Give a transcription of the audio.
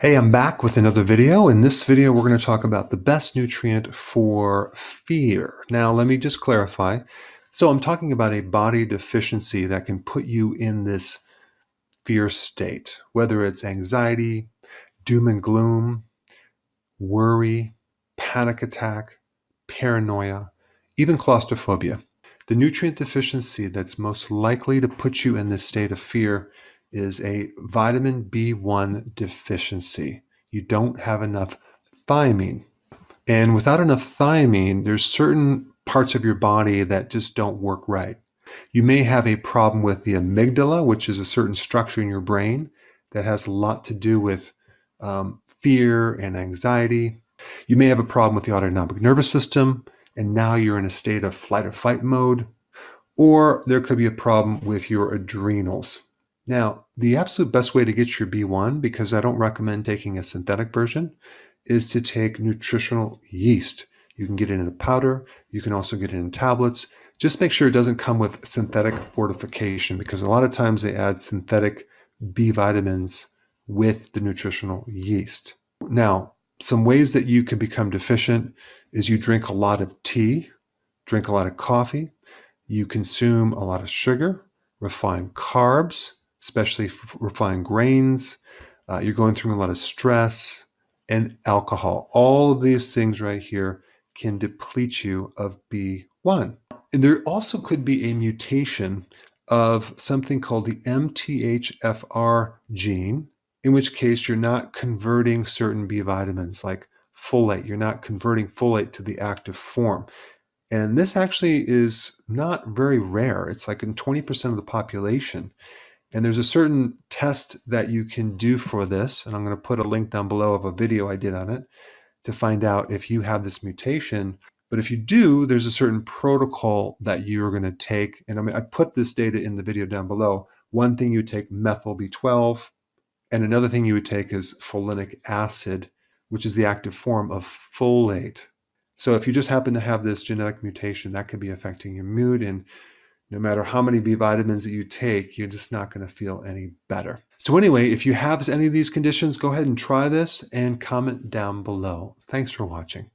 Hey, I'm back with another video. In this video, we're going to talk about the best nutrient for fear. Now, let me just clarify. So I'm talking about a body deficiency that can put you in this fear state, whether it's anxiety, doom and gloom, worry, panic attack, paranoia, even claustrophobia. The nutrient deficiency that's most likely to put you in this state of fear is a vitamin B1 deficiency. You don't have enough thiamine. And without enough thiamine, there's certain parts of your body that just don't work right. You may have a problem with the amygdala, which is a certain structure in your brain that has a lot to do with um, fear and anxiety. You may have a problem with the autonomic nervous system, and now you're in a state of flight or fight mode. Or there could be a problem with your adrenals. Now, the absolute best way to get your B1, because I don't recommend taking a synthetic version, is to take nutritional yeast. You can get it in a powder, you can also get it in tablets. Just make sure it doesn't come with synthetic fortification because a lot of times they add synthetic B vitamins with the nutritional yeast. Now, some ways that you can become deficient is you drink a lot of tea, drink a lot of coffee, you consume a lot of sugar, refined carbs, especially refined grains. Uh, you're going through a lot of stress and alcohol. All of these things right here can deplete you of B1. And there also could be a mutation of something called the MTHFR gene, in which case you're not converting certain B vitamins like folate. You're not converting folate to the active form. And this actually is not very rare. It's like in 20% of the population. And there's a certain test that you can do for this. And I'm going to put a link down below of a video I did on it to find out if you have this mutation. But if you do, there's a certain protocol that you're going to take. And I mean, I put this data in the video down below. One thing you would take methyl B12, and another thing you would take is folinic acid, which is the active form of folate. So if you just happen to have this genetic mutation, that could be affecting your mood and no matter how many B vitamins that you take, you're just not going to feel any better. So, anyway, if you have any of these conditions, go ahead and try this and comment down below. Thanks for watching.